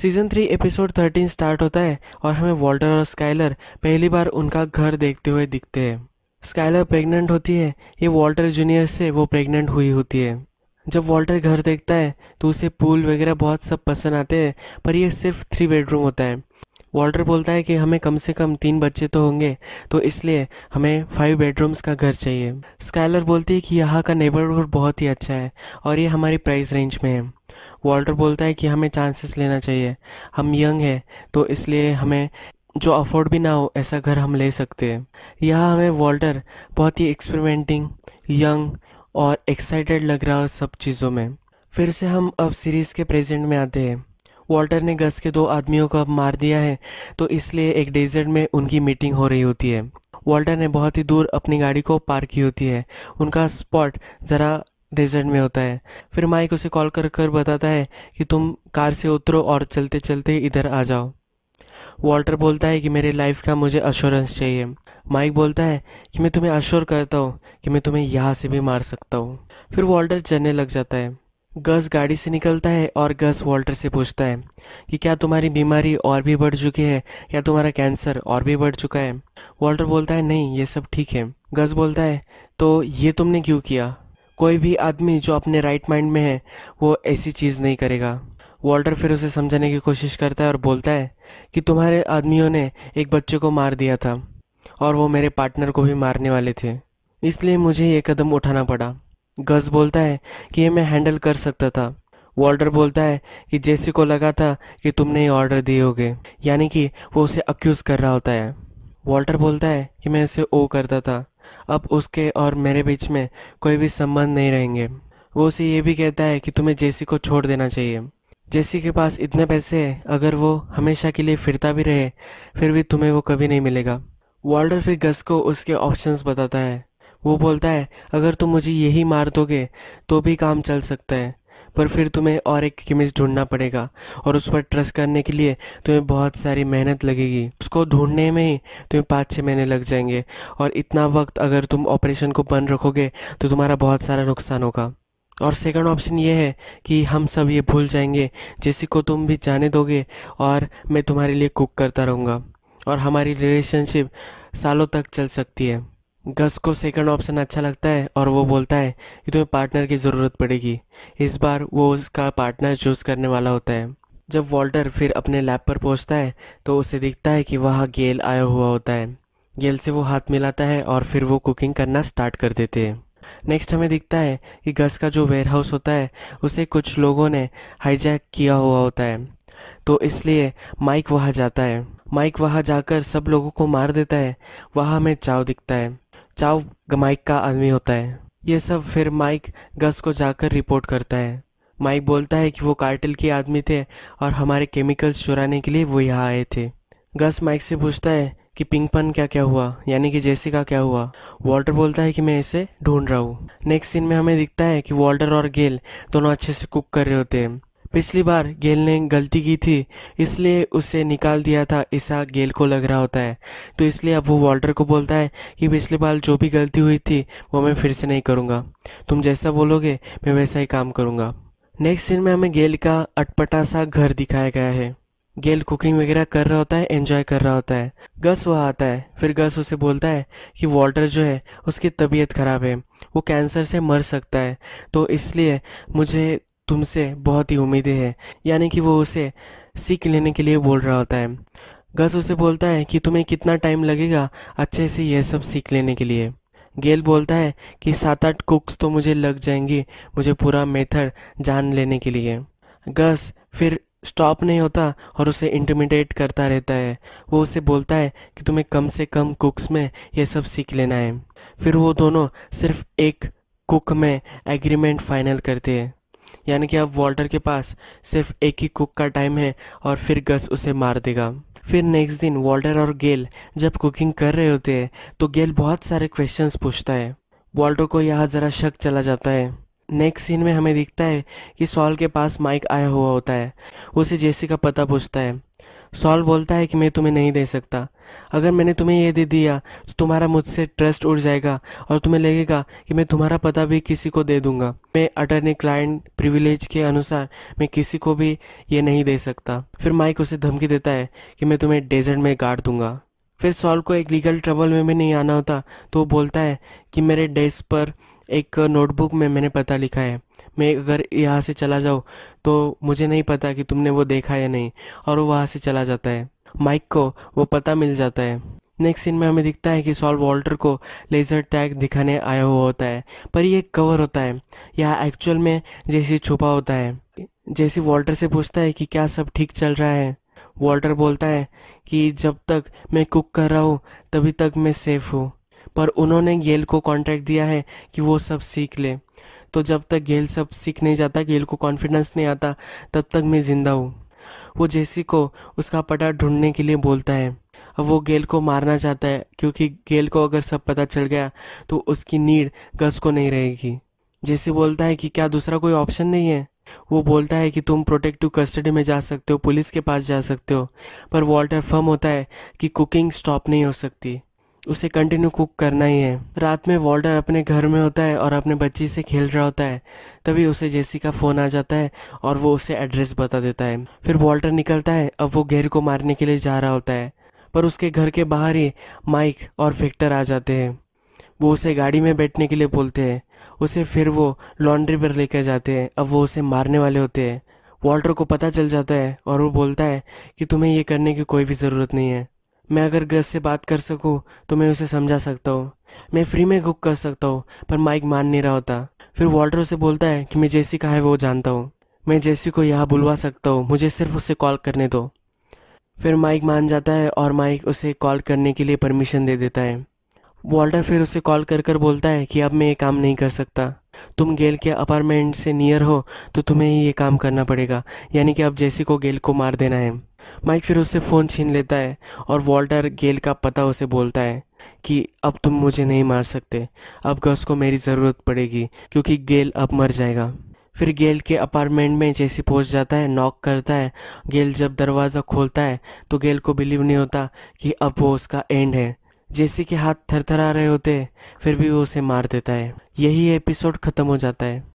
season three episode thirteen start होता है और हमें वॉल्टर और स्काइलर पहली बार उनका घर देखते हुए दिखते हैं स्काइलर प्रेग्नेंट होती है ये वॉल्टर जूनियर से वो प्रेग्नेंट हुई होती है जब वॉल्टर घर देखता है तो उसे पूल वगैरह बहुत सब पसंद आते हैं पर ये सिर्फ थ्री बेडरूम होता है वॉल्टर बोलता है कि हमें कम से कम तीन बच्चे तो होंगे तो इसलिए हमें फाइव बेडरूम्स का घर चाहिए स्काइलर बोलती है कि यहाँ का नेबरहुड बहुत ही अच्छा है और ये हमारी प्राइस रेंज में है वॉल्टर बोलता है कि हमें चांसेस लेना चाहिए हम यंग हैं तो इसलिए हमें जो अफोर्ड भी ना हो ऐसा घर हम ले सकते हैं यह हमें वॉल्टर बहुत ही एक्सपेरिमेंटिंग यंग और एक्साइटेड लग रहा है सब चीज़ों में फिर से हम अब सीरीज़ के प्रेजेंट में आते हैं वॉल्टर ने गस के दो आदमियों को अब मार दिया है तो इसलिए एक डेजर्ट में उनकी मीटिंग हो रही होती है वॉल्टर ने बहुत ही दूर अपनी गाड़ी को पार्क की होती है उनका स्पॉट ज़रा डेजर्ट में होता है फिर माइक उसे कॉल कर कर बताता है कि तुम कार से उतरो और चलते चलते इधर आ जाओ वॉल्टर बोलता है कि मेरे लाइफ का मुझे अश्योरेंस चाहिए माइक बोलता है कि मैं तुम्हें अश्योर करता हूँ कि मैं तुम्हें यहाँ से भी मार सकता हूँ फिर वॉल्टर चलने लग जाता है गस गाड़ी से निकलता है और गस वॉल्टर से पूछता है कि क्या तुम्हारी बीमारी और भी बढ़ चुकी है या तुम्हारा कैंसर और भी बढ़ चुका है वॉल्टर बोलता है नहीं ये सब ठीक है गस बोलता है तो ये तुमने क्यों किया कोई भी आदमी जो अपने राइट माइंड में है वो ऐसी चीज़ नहीं करेगा वॉल्टर फिर उसे समझाने की कोशिश करता है और बोलता है कि तुम्हारे आदमियों ने एक बच्चे को मार दिया था और वो मेरे पार्टनर को भी मारने वाले थे इसलिए मुझे ये कदम उठाना पड़ा गज बोलता है कि ये मैं हैंडल कर सकता था वॉल्टर बोलता है कि जेसी को लगा था कि तुमने ये ऑर्डर दिए होगे यानी कि वो उसे अक्यूज़ कर रहा होता है वॉल्टर बोलता है कि मैं उसे ओ करता था अब उसके और मेरे बीच में कोई भी संबंध नहीं रहेंगे वो उसे ये भी कहता है कि तुम्हें जेसी को छोड़ देना चाहिए जेसी के पास इतने पैसे हैं अगर वो हमेशा के लिए फिरता भी रहे फिर भी तुम्हें वो कभी नहीं मिलेगा वॉल्टर फिर गस को उसके ऑप्शंस बताता है वो बोलता है अगर तुम मुझे यही मार दोगे तो भी काम चल सकता है पर फिर तुम्हें और एक केमिस्ट ढूंढना पड़ेगा और उस पर ट्रस्ट करने के लिए तुम्हें बहुत सारी मेहनत लगेगी उसको ढूंढने में ही तुम्हें पाँच छः महीने लग जाएंगे और इतना वक्त अगर तुम ऑपरेशन को बंद रखोगे तो तुम्हारा बहुत सारा नुकसान होगा और सेकंड ऑप्शन ये है कि हम सब ये भूल जाएंगे जैसे को तुम भी जाने दोगे और मैं तुम्हारे लिए कुक करता रहूँगा और हमारी रिलेशनशिप सालों तक चल सकती है गस को सेकंड ऑप्शन अच्छा लगता है और वो बोलता है कि तुम्हें पार्टनर की ज़रूरत पड़ेगी इस बार वो उसका पार्टनर चूज़ करने वाला होता है जब वॉल्टर फिर अपने लैब पर पहुंचता है तो उसे दिखता है कि वहाँ गेल आया हुआ होता है गेल से वो हाथ मिलाता है और फिर वो कुकिंग करना स्टार्ट कर देते हैं नेक्स्ट हमें दिखता है कि गस का जो वेयर हाउस होता है उसे कुछ लोगों ने हाईजैक किया हुआ होता है तो इसलिए माइक वहाँ जाता है माइक वहाँ जाकर सब लोगों को मार देता है वहाँ हमें चाव दिखता है बचाव माइक का आदमी होता है ये सब फिर माइक गस को जाकर रिपोर्ट करता है माइक बोलता है कि वो कार्टल के आदमी थे और हमारे केमिकल्स चुराने के लिए वो यहाँ आए थे गस माइक से पूछता है कि पिंकपन क्या क्या हुआ यानी कि जेसी का क्या हुआ वॉल्टर बोलता है कि मैं इसे ढूंढ रहा हूँ नेक्स्ट सीन में हमें दिखता है कि वॉल्टर और गेल दोनों अच्छे से कुक कर रहे होते हैं पिछली बार गेल ने गलती की थी इसलिए उसे निकाल दिया था ऐसा गेल को लग रहा होता है तो इसलिए अब वो वॉल्टर को बोलता है कि पिछली बार जो भी गलती हुई थी वो मैं फिर से नहीं करूँगा तुम जैसा बोलोगे मैं वैसा ही काम करूँगा नेक्स्ट सीन में हमें गेल का अटपटा सा घर दिखाया गया है गेल कुकिंग वगैरह कर रहा होता है एंजॉय कर रहा होता है गस वहाँ आता है फिर गस उसे बोलता है कि वॉल्टर जो है उसकी तबीयत ख़राब है वो कैंसर से मर सकता है तो इसलिए मुझे तुमसे बहुत ही उम्मीदें हैं यानी कि वो उसे सीख लेने के लिए बोल रहा होता है गस उसे बोलता है कि तुम्हें कितना टाइम लगेगा अच्छे से यह सब सीख लेने के लिए गेल बोलता है कि सात आठ कुक्स तो मुझे लग जाएंगी मुझे पूरा मेथड जान लेने के लिए गस फिर स्टॉप नहीं होता और उसे इंटरमीडिएट करता रहता है वो उसे बोलता है कि तुम्हें कम से कम कुक्स में यह सब सीख लेना है फिर वो दोनों सिर्फ एक कुक में एग्रीमेंट फाइनल करते हैं यानी कि अब वॉल्टर के पास सिर्फ एक ही कुक का टाइम है और फिर गस उसे मार देगा फिर नेक्स्ट दिन वॉल्टर और गेल जब कुकिंग कर रहे होते हैं तो गेल बहुत सारे क्वेश्चंस पूछता है वॉल्टर को यहाँ ज़रा शक चला जाता है नेक्स्ट सीन में हमें दिखता है कि सॉल के पास माइक आया हुआ होता है उसे जेसी का पता पूछता है सॉल बोलता है कि मैं तुम्हें नहीं दे सकता अगर मैंने तुम्हें यह दे दिया तो तुम्हारा मुझसे ट्रस्ट उड़ जाएगा और तुम्हें लगेगा कि मैं तुम्हारा पता भी किसी को दे दूंगा मैं अटर्नी क्लाइंट प्रिविलेज के अनुसार मैं किसी को भी ये नहीं दे सकता फिर माइक उसे धमकी देता है कि मैं तुम्हें डेजर्ट में गाड़ दूंगा फिर सॉल को एक लीगल ट्रबल में भी नहीं आना होता तो वो बोलता है कि मेरे डेस्क पर एक नोटबुक में मैंने पता लिखा है मैं अगर यहाँ से चला जाऊँ तो मुझे नहीं पता कि तुमने वो देखा या नहीं और वो वहाँ से चला जाता है माइक को वो पता मिल जाता है नेक्स्ट सीन में हमें दिखता है कि सॉल वॉल्टर को लेज़र टैग दिखाने आया हुआ होता है पर ये कवर होता है यह एक्चुअल में जैसे छुपा होता है जैसे वॉल्टर से पूछता है कि क्या सब ठीक चल रहा है वॉल्टर बोलता है कि जब तक मैं कुक कर रहा हूँ तभी तक मैं सेफ हूँ पर उन्होंने गेल को कॉन्ट्रैक्ट दिया है कि वो सब सीख ले तो जब तक गेल सब सीख नहीं जाता गेल को कॉन्फिडेंस नहीं आता तब तक मैं ज़िंदा हूँ वो जेसी को उसका पटा ढूंढने के लिए बोलता है अब वो गेल को मारना चाहता है क्योंकि गेल को अगर सब पता चल गया तो उसकी नीड गस को नहीं रहेगी जैसे बोलता है कि क्या दूसरा कोई ऑप्शन नहीं है वो बोलता है कि तुम प्रोटेक्टिव कस्टडी में जा सकते हो पुलिस के पास जा सकते हो पर वॉल्टर फर्म होता है कि कुकिंग स्टॉप नहीं हो सकती उसे कंटिन्यू कुक करना ही है रात में वॉल्टर अपने घर में होता है और अपने बच्ची से खेल रहा होता है तभी उसे जेसी का फ़ोन आ जाता है और वो उसे एड्रेस बता देता है फिर वॉल्टर निकलता है अब वो गेरी को मारने के लिए जा रहा होता है पर उसके घर के बाहर ही माइक और फैक्टर आ जाते हैं वो उसे गाड़ी में बैठने के लिए बोलते हैं उसे फिर वो लॉन्ड्री पर लेकर जाते हैं अब वो उसे मारने वाले होते हैं वॉल्टर को पता चल जाता है और वो बोलता है कि तुम्हें ये करने की कोई भी ज़रूरत नहीं है मैं अगर ग्रस से बात कर सकूँ तो मैं उसे समझा सकता हूँ मैं फ्री में कुक कर सकता हूँ पर माइक मान नहीं रहा होता फिर वॉल्टर उसे बोलता है कि मैं जेसी कहा है वो जानता हूँ मैं जेसी को यहाँ बुलवा सकता हूँ मुझे सिर्फ उसे कॉल करने दो फिर माइक मान जाता है और माइक उसे कॉल करने के लिए परमिशन दे देता है वॉल्टर फिर उसे कॉल कर कर बोलता है कि अब मैं ये काम नहीं कर सकता तुम गेल के अपार्टमेंट से नियर हो तो तुम्हें ही ये काम करना पड़ेगा यानी कि अब जेसी को गेल को मार देना है माइक फिर उससे फ़ोन छीन लेता है और वॉल्टर गेल का पता उसे बोलता है कि अब तुम मुझे नहीं मार सकते अब गस को मेरी ज़रूरत पड़ेगी क्योंकि गेल अब मर जाएगा फिर गेल के अपार्टमेंट में जैसे पहुंच जाता है नॉक करता है गेल जब दरवाज़ा खोलता है तो गेल को बिलीव नहीं होता कि अब वो उसका एंड है जैसे कि हाथ थरथरा रहे होते हैं फिर भी वो उसे मार देता है यही एपिसोड ख़त्म हो जाता है